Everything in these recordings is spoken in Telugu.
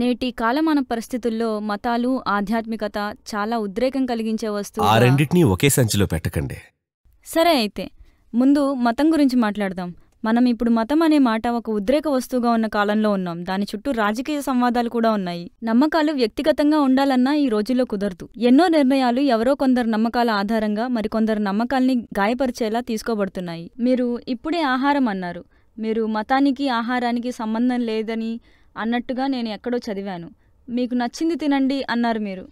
నేటి కాలమాన పరిస్థితుల్లో మతాలు ఆధ్యాత్మికత చాలా ఉద్రేకం కలిగించే వస్తువు ఆ రెండింటినీ ఒకే సంచిలో పెట్టకండి సరే అయితే ముందు మతం గురించి మాట్లాడదాం మనం ఇప్పుడు మతం అనే మాట ఒక ఉద్రేక వస్తువుగా ఉన్న కాలంలో ఉన్నాం దాని చుట్టూ రాజకీయ సంవాదాలు కూడా ఉన్నాయి నమ్మకాలు వ్యక్తిగతంగా ఉండాలన్నా ఈ రోజుల్లో కుదరదు ఎన్నో నిర్ణయాలు ఎవరో కొందరు నమ్మకాల ఆధారంగా మరికొందరు నమ్మకాల్ని గాయపరిచేలా తీసుకోబడుతున్నాయి మీరు ఇప్పుడే ఆహారం అన్నారు మీరు మతానికి ఆహారానికి సంబంధం లేదని అన్నట్టుగా నేను ఎక్కడో చదివాను మీకు నచ్చింది తినండి అన్నారు మీరు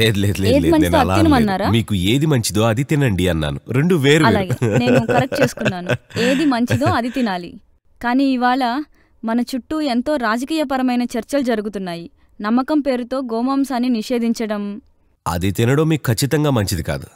లేదు లేదు లేదు మీకు ఏది మంచిదో అది తినండి అన్నాను రెండు వేరు అలాగే నేను కరెక్ట్ చేసుకున్నాను ఏది మంచిదో అది తినాలి కానీ ఇవాళ మన చుట్టూ ఎంతో రాజకీయపరమైన చర్చలు జరుగుతున్నాయి నమ్మకం పేరుతో గోమాంసాన్ని నిషేధించడం అది తినడం మీకు ఖచ్చితంగా మంచిది కాదు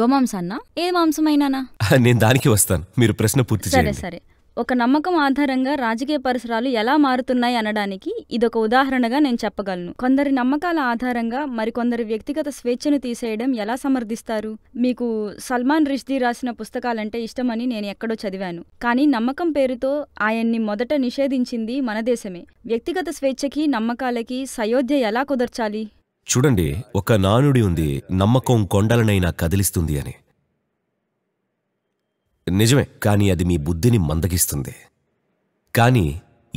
గోమాంసాన్నా ఏ మాంసమైనానా నేను దానికి వస్తాను మీరు ప్రశ్న పూర్తి సరే సరే ఒక నమ్మకం ఆధారంగా రాజకీయ పరిసరాలు ఎలా మారుతున్నాయి అనడానికి ఇదొక ఉదాహరణగా నేను చెప్పగలను కొందరి నమ్మకాల ఆధారంగా మరికొందరి వ్యక్తిగత స్వేచ్ఛను తీసేయడం ఎలా సమర్థిస్తారు మీకు సల్మాన్ రిష్దీ రాసిన పుస్తకాలంటే ఇష్టమని నేను ఎక్కడో చదివాను కానీ నమ్మకం పేరుతో ఆయన్ని మొదట నిషేధించింది మన దేశమే వ్యక్తిగత స్వేచ్ఛకి నమ్మకాలకి సయోధ్య ఎలా కుదర్చాలి చూడండి ఒక నానుడి ఉంది నమ్మకం కొండలనైనా కదిలిస్తుంది అని నిజమే కానీ అది మీ బుద్ధిని మందగిస్తుంది కానీ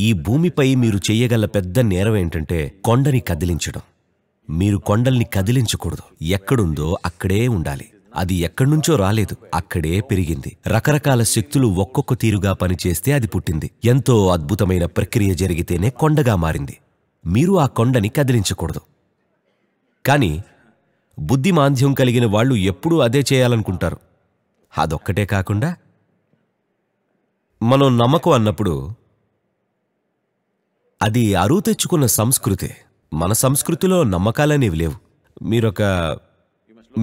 ఈ భూమిపై మీరు చేయగల పెద్ద నేరం ఏంటంటే కొండని కదిలించడం మీరు కొండల్ని కదిలించకూడదు ఎక్కడుందో అక్కడే ఉండాలి అది ఎక్కడ్నుంచో రాలేదు అక్కడే పెరిగింది రకరకాల శక్తులు ఒక్కొక్క తీరుగా పనిచేస్తే అది పుట్టింది ఎంతో అద్భుతమైన ప్రక్రియ జరిగితేనే కొండగా మారింది మీరు ఆ కొండని కదిలించకూడదు కానీ బుద్ధిమాంద్యం కలిగిన వాళ్ళు ఎప్పుడూ అదే చేయాలనుకుంటారు అదొక్కటే కాకుండా మనం నమ్మకం అన్నప్పుడు అది అరువు తెచ్చుకున్న సంస్కృతి మన సంస్కృతిలో నమ్మకాలనేవి లేవు మీరొక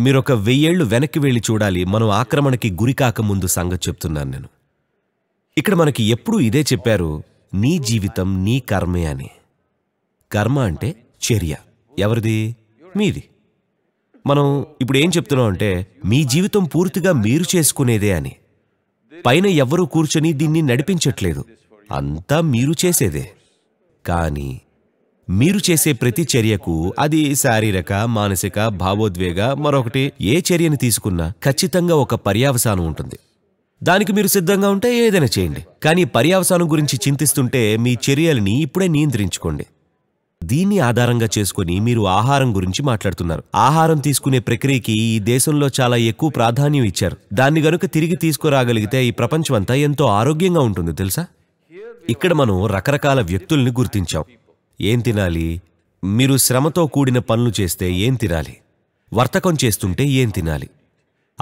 మీరొక వెయ్యేళ్ళు వెనక్కి వెళ్ళి చూడాలి మనం ఆక్రమణకి గురి కాకముందు సంగతి చెప్తున్నాను నేను ఇక్కడ మనకి ఎప్పుడూ ఇదే చెప్పారు నీ జీవితం నీ కర్మే అని కర్మ అంటే చర్య ఎవరిది మీది మనం ఇప్పుడు ఏం చెప్తున్నాం అంటే మీ జీవితం పూర్తిగా మీరు చేసుకునేదే అని పైన ఎవ్వరూ కూర్చొని దీన్ని నడిపించట్లేదు అంతా మీరు చేసేదే కానీ మీరు చేసే ప్రతి చర్యకు అది శారీరక మానసిక భావోద్వేగ మరొకటి ఏ చర్యను తీసుకున్నా ఖచ్చితంగా ఒక పర్యావసానం ఉంటుంది దానికి మీరు సిద్ధంగా ఉంటే ఏదైనా చేయండి కానీ పర్యావసానం గురించి చింతిస్తుంటే మీ చర్యలని ఇప్పుడే నియంత్రించుకోండి దీన్ని ఆధారంగా చేసుకుని మీరు ఆహారం గురించి మాట్లాడుతున్నారు ఆహారం తీసుకునే ప్రక్రియకి ఈ దేశంలో చాలా ఎక్కువ ప్రాధాన్యం ఇచ్చారు దాన్ని గనుక తిరిగి తీసుకురాగలిగితే ఈ ప్రపంచమంతా ఎంతో ఆరోగ్యంగా ఉంటుంది తెలుసా ఇక్కడ మనం రకరకాల వ్యక్తుల్ని గుర్తించాం ఏం తినాలి మీరు శ్రమతో కూడిన పనులు చేస్తే ఏం తినాలి వర్తకం చేస్తుంటే ఏం తినాలి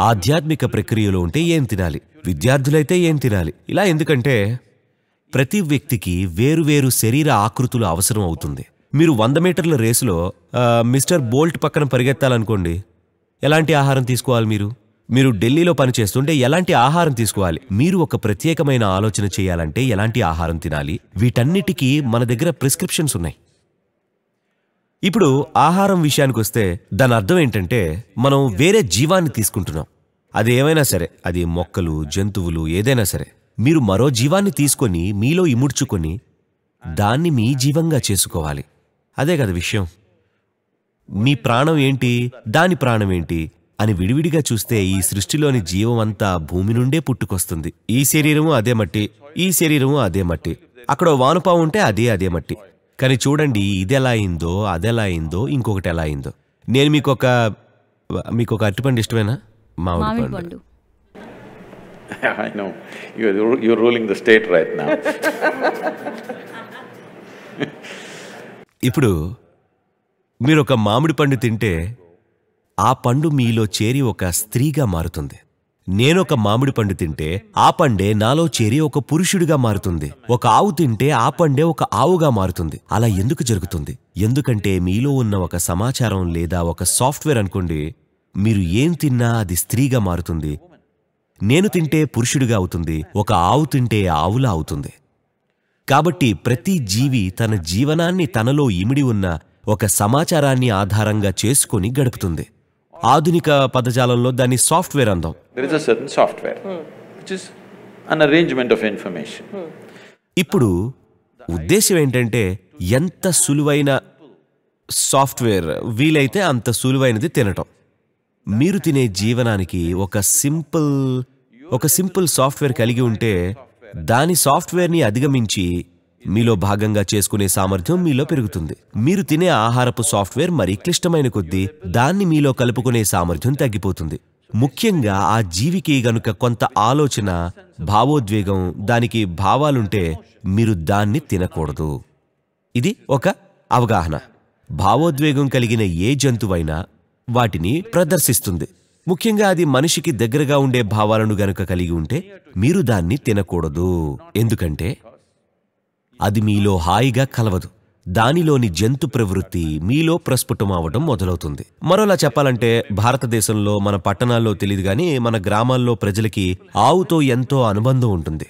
ఆధ్యాత్మిక ప్రక్రియలో ఉంటే ఏం తినాలి విద్యార్థులైతే ఏం తినాలి ఇలా ఎందుకంటే ప్రతి వ్యక్తికి వేరువేరు శరీర ఆకృతులు అవసరం అవుతుంది మీరు వంద మీటర్ల రేసులో మిస్టర్ బోల్ట్ పక్కన పరిగెత్తాలనుకోండి ఎలాంటి ఆహారం తీసుకోవాలి మీరు మీరు ఢిల్లీలో పనిచేస్తుంటే ఎలాంటి ఆహారం తీసుకోవాలి మీరు ఒక ప్రత్యేకమైన ఆలోచన చేయాలంటే ఎలాంటి ఆహారం తినాలి వీటన్నిటికీ మన దగ్గర ప్రిస్క్రిప్షన్స్ ఉన్నాయి ఇప్పుడు ఆహారం విషయానికి వస్తే దాని అర్థం ఏంటంటే మనం వేరే జీవాన్ని తీసుకుంటున్నాం అది ఏమైనా సరే అది మొక్కలు జంతువులు ఏదైనా సరే మీరు మరో జీవాన్ని తీసుకొని మీలో ఇముడ్చుకొని దాన్ని మీ జీవంగా చేసుకోవాలి అదే కదా విషయం మీ ప్రాణం ఏంటి దాని ప్రాణం ఏంటి అని విడివిడిగా చూస్తే ఈ సృష్టిలోని జీవమంతా భూమి నుండే పుట్టుకొస్తుంది ఈ శరీరము అదే మట్టి ఈ శరీరము అదే మట్టి అక్కడ వానుపావు ఉంటే అదే అదే మట్టి కానీ చూడండి ఇది ఎలా అయిందో అదెలా అయిందో ఇంకొకటి ఎలా అయిందో నేను మీకు ఒక మీకు ఒక అరటిపండు ఇష్టమేనా మామిడి పండు I know. ఇప్పుడు మీరు ఒక మామిడి పండు తింటే ఆ పండు మీలో చేరి ఒక స్త్రీగా మారుతుంది నేనొక మామిడి పండు తింటే ఆ పండే నాలో చేరి ఒక పురుషుడిగా మారుతుంది ఒక ఆవు తింటే ఆ పండే ఒక ఆవుగా మారుతుంది అలా ఎందుకు జరుగుతుంది ఎందుకంటే మీలో ఉన్న ఒక సమాచారం లేదా ఒక సాఫ్ట్వేర్ అనుకోండి మీరు ఏం తిన్నా అది స్త్రీగా మారుతుంది నేను తింటే పురుషుడిగా అవుతుంది ఒక ఆవు తింటే ఆవులా అవుతుంది కాబట్టి ప్రతి జీవి తన జీవనాన్ని తనలో ఇమిడి ఉన్న ఒక సమాచారాన్ని ఆధారంగా చేసుకుని గడుపుతుంది ఆధునిక పదజాలంలో దాన్ని సాఫ్ట్వేర్ అందాం సాఫ్ట్వేర్ అరేంజ్మెంట్ ఆఫ్ ఇన్ఫర్మేషన్ ఇప్పుడు ఉద్దేశం ఏంటంటే ఎంత సులువైన సాఫ్ట్వేర్ వీలైతే అంత సులువైనది తినటం మీరు తినే జీవనానికి ఒక సింపుల్ ఒక సింపుల్ సాఫ్ట్వేర్ కలిగి ఉంటే దాని సాఫ్ట్వేర్ని అధిగమించి మీలో భాగంగా చేసుకునే సామర్థ్యం మీలో పెరుగుతుంది మీరు తినే ఆహారపు సాఫ్ట్వేర్ మరీ క్లిష్టమైన కొద్దీ దాన్ని మీలో కలుపుకునే సామర్థ్యం తగ్గిపోతుంది ముఖ్యంగా ఆ జీవికి గనుక కొంత ఆలోచన భావోద్వేగం దానికి భావాలుంటే మీరు దాన్ని తినకూడదు ఇది ఒక అవగాహన భావోద్వేగం కలిగిన ఏ జంతువైనా వాటిని ప్రదర్శిస్తుంది ముఖ్యంగా అది మనిషికి దగ్గరగా ఉండే భావాలను గనుక కలిగి ఉంటే మీరు దాన్ని తినకూడదు ఎందుకంటే అది మీలో హాయిగా కలవదు దానిలోని జంతు ప్రవృత్తి మీలో ప్రస్ఫుటమవటం మొదలవుతుంది మరోలా చెప్పాలంటే భారతదేశంలో మన పట్టణాల్లో తెలియదు కానీ మన గ్రామాల్లో ప్రజలకి ఆవుతో ఎంతో అనుబంధం ఉంటుంది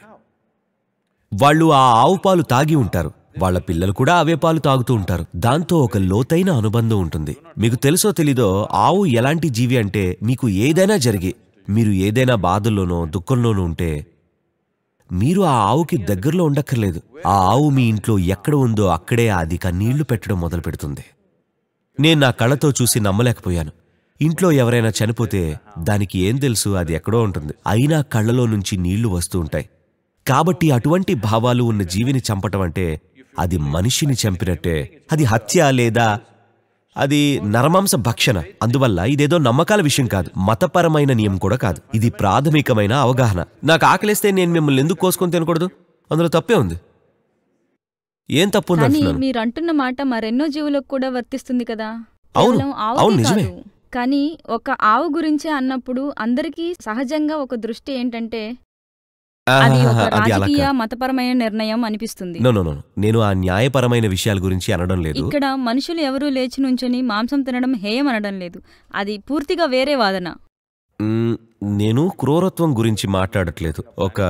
వాళ్ళు ఆ ఆవు పాలు తాగి ఉంటారు వాళ్ల పిల్లలు కూడా అవే పాలు తాగుతూ ఉంటారు దాంతో ఒక లోతైన అనుబంధం ఉంటుంది మీకు తెలుసో తెలీదో ఆవు ఎలాంటి జీవి అంటే మీకు ఏదైనా జరిగి మీరు ఏదైనా బాధల్లోనో దుఃఖంలోనూ ఉంటే మీరు ఆ ఆవుకి దగ్గరలో ఉండక్కర్లేదు ఆ ఆవు మీ ఇంట్లో ఎక్కడ ఉందో అక్కడే అది కన్నీళ్లు పెట్టడం మొదలు పెడుతుంది నేను నా కళ్ళతో చూసి నమ్మలేకపోయాను ఇంట్లో ఎవరైనా చనిపోతే దానికి ఏం తెలుసు అది ఎక్కడో ఉంటుంది అయినా కళ్ళలో నుంచి నీళ్లు వస్తూ ఉంటాయి కాబట్టి అటువంటి భావాలు ఉన్న జీవిని చంపటం అంటే అది మనిషిని చంపినట్టే అది హత్య లేదా అది నరమాంస భక్షణ అందువల్ల ఇదేదో నమ్మకాల విషయం కాదు మతపరమైన నియం కూడా కాదు ఇది ప్రాథమికమైన అవగాహన నాకు ఆకలిస్తే నేను మిమ్మల్ని ఎందుకు కోసుకొని తినకూడదు అందులో తప్పే ఉంది ఏం తప్పు మీరు అంటున్న మాట మరెన్నో జీవులకు కూడా వర్తిస్తుంది కదా అవును కానీ ఒక ఆవు గురించే అన్నప్పుడు అందరికీ సహజంగా ఒక దృష్టి ఏంటంటే అది రాజకీయ మతపరమైన నిర్ణయం అనిపిస్తుంది నేను ఆ న్యాయపరమైన విషయాల గురించి అనడం లేదు ఇక్కడ మనుషులు ఎవరూ లేచి నుంచని మాంసం తినడం హేయం అనడం లేదు అది పూర్తిగా వేరే వాదన నేను క్రూరత్వం గురించి మాట్లాడట్లేదు ఒక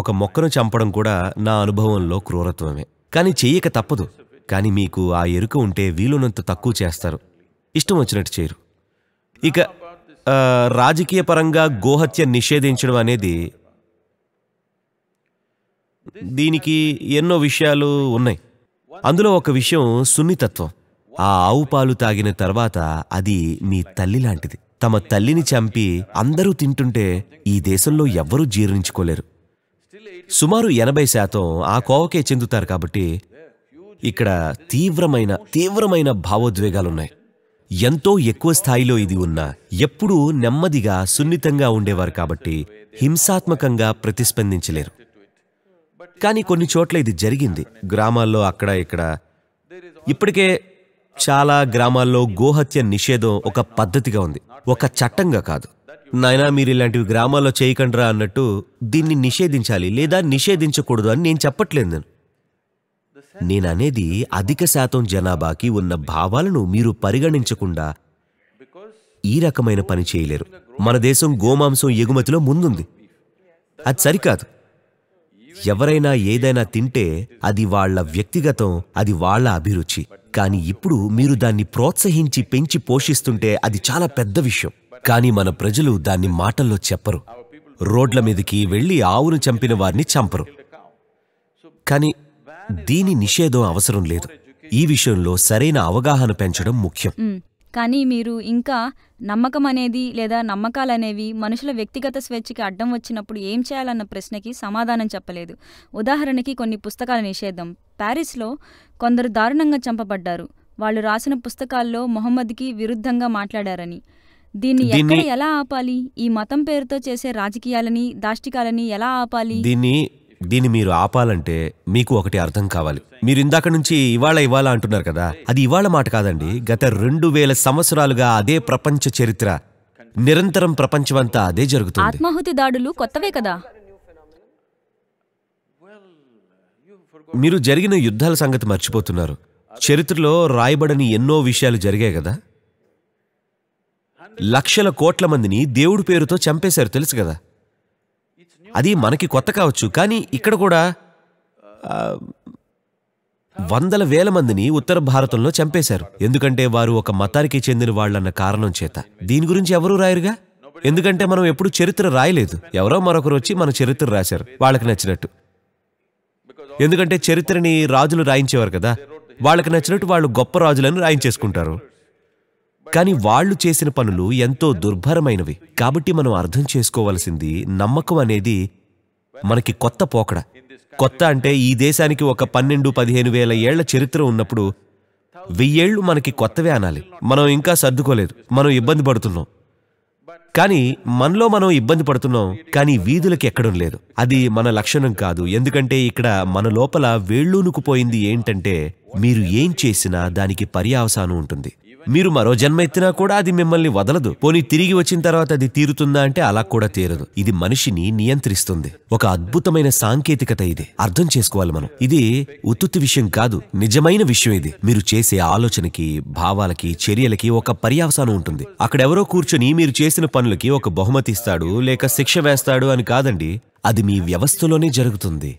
ఒక మొక్కను చంపడం కూడా నా అనుభవంలో క్రూరత్వమే కానీ చెయ్యక తప్పదు కానీ మీకు ఆ ఎరుక ఉంటే వీలునంత తక్కువ చేస్తారు ఇష్టం వచ్చినట్టు చేయరు ఇక రాజకీయ పరంగా గోహత్య నిషేధించడం అనేది దీనికి ఎన్నో విషయాలు ఉన్నాయి అందులో ఒక విషయం సున్నితత్వం ఆ ఆవు పాలు తాగిన తర్వాత అది మీ తల్లి లాంటిది తమ తల్లిని చంపి అందరూ తింటుంటే ఈ దేశంలో ఎవ్వరూ జీర్ణించుకోలేరు సుమారు ఎనభై శాతం ఆ కోవకే చెందుతారు కాబట్టి ఇక్కడ తీవ్రమైన తీవ్రమైన భావోద్వేగాలున్నాయి ఎంతో ఎక్కువ స్థాయిలో ఇది ఉన్నా ఎప్పుడూ నెమ్మదిగా సున్నితంగా ఉండేవారు కాబట్టి హింసాత్మకంగా ప్రతిస్పందించలేరు కానీ కొన్ని చోట్ల ఇది జరిగింది గ్రామాల్లో అక్కడ ఇక్కడ ఇప్పటికే చాలా గ్రామాల్లో గోహత్య నిషేధం ఒక పద్ధతిగా ఉంది ఒక చట్టంగా కాదు నాయనా మీరు ఇలాంటివి గ్రామాల్లో చేయకండ్రా అన్నట్టు దీన్ని నిషేధించాలి లేదా నిషేధించకూడదు అని నేను చెప్పట్లేదు నేను నేననేది అధిక శాతం జనాభాకి ఉన్న భావాలను మీరు పరిగణించకుండా ఈ రకమైన పని చేయలేరు మన దేశం గోమాంసం ఎగుమతిలో ముందుంది అది సరికాదు ఎవరైనా ఏదైనా తింటే అది వాళ్ల వ్యక్తిగతం అది వాళ్ల అభిరుచి కానీ ఇప్పుడు మీరు దాన్ని ప్రోత్సహించి పెంచి పోషిస్తుంటే అది చాలా పెద్ద విషయం కానీ మన ప్రజలు దాన్ని మాటల్లో చెప్పరు రోడ్ల మీదకి వెళ్ళి ఆవును చంపిన వారిని చంపరు కానీ దీని నిషేధం అవసరం లేదు ఈ విషయంలో సరైన అవగాహన పెంచడం ముఖ్యం కానీ మీరు ఇంకా నమ్మకం అనేది లేదా నమ్మకాలనేవి మనుషుల వ్యక్తిగత స్వేచ్ఛకి అడ్డం వచ్చినప్పుడు ఏం చేయాలన్న ప్రశ్నకి సమాధానం చెప్పలేదు ఉదాహరణకి కొన్ని పుస్తకాల నిషేధం ప్యారిస్లో కొందరు దారుణంగా చంపబడ్డారు వాళ్ళు రాసిన పుస్తకాల్లో మొహమ్మద్కి విరుద్ధంగా మాట్లాడారని దీన్ని ఎక్కడ ఎలా ఆపాలి ఈ మతం పేరుతో చేసే రాజకీయాలని దాష్టికాలని ఎలా ఆపాలి దీన్ని దీన్ని మీరు ఆపాలంటే మీకు ఒకటి అర్థం కావాలి మీరు ఇందాక నుంచి ఇవాళ ఇవాళ అంటున్నారు కదా అది ఇవాళ మాట కాదండి గత రెండు వేల సంవత్సరాలుగా అదే ప్రపంచ చరిత్ర నిరంతరం ప్రపంచమంతా అదే జరుగుతుంది ఆత్మాహుతి దాడులు కొత్తవే కదా మీరు జరిగిన యుద్ధాల సంగతి మర్చిపోతున్నారు చరిత్రలో రాయబడని ఎన్నో విషయాలు జరిగాయి కదా లక్షల కోట్ల మందిని దేవుడి పేరుతో చంపేశారు తెలుసు కదా అది మనకి కొత్త కావచ్చు కానీ ఇక్కడ కూడా వందల వేల మందిని ఉత్తర భారతంలో చంపేశారు ఎందుకంటే వారు ఒక మతానికి చెందిన వాళ్ళన్న కారణం చేత దీని గురించి ఎవరూ రాయరుగా ఎందుకంటే మనం ఎప్పుడు చరిత్ర రాయలేదు ఎవరో మరొకరు వచ్చి మన చరిత్ర రాశారు వాళ్ళకి నచ్చినట్టు ఎందుకంటే చరిత్రని రాజులు రాయించేవారు కదా వాళ్ళకి నచ్చినట్టు వాళ్ళు గొప్ప రాజులను రాయించేసుకుంటారు కానీ వాళ్లు చేసిన పనులు ఎంతో దుర్భరమైనవి కాబట్టి మనం అర్థం చేసుకోవలసింది నమ్మకం అనేది మనకి కొత్త పోకడ కొత్త అంటే ఈ దేశానికి ఒక పన్నెండు పదిహేను వేల ఏళ్ల చరిత్ర ఉన్నప్పుడు వెయ్యేళ్ళు మనకి కొత్తవే అనాలి మనం ఇంకా సర్దుకోలేదు మనం ఇబ్బంది పడుతున్నాం కానీ మనలో మనం ఇబ్బంది పడుతున్నాం కానీ వీధులకి ఎక్కడం లేదు అది మన లక్షణం కాదు ఎందుకంటే ఇక్కడ మన లోపల వేళ్ళూనుకుపోయింది ఏంటంటే మీరు ఏం చేసినా దానికి పర్యావసానం ఉంటుంది మీరు మరో జన్మ ఎత్తినా కూడా అది మిమ్మల్ని వదలదు పోనీ తిరిగి వచ్చిన తర్వాత అది తీరుతుందా అంటే అలా కూడా తీరదు ఇది మనిషిని నియంత్రిస్తుంది ఒక అద్భుతమైన సాంకేతికత ఇది అర్థం చేసుకోవాలి మనం ఇది ఉత్తుత్తి విషయం కాదు నిజమైన విషయం ఇది మీరు చేసే ఆలోచనకి భావాలకి చర్యలకి ఒక పర్యావసానం ఉంటుంది అక్కడెవరో కూర్చొని మీరు చేసిన పనులకి ఒక బహుమతి ఇస్తాడు లేక శిక్ష వేస్తాడు అని కాదండి అది మీ వ్యవస్థలోనే జరుగుతుంది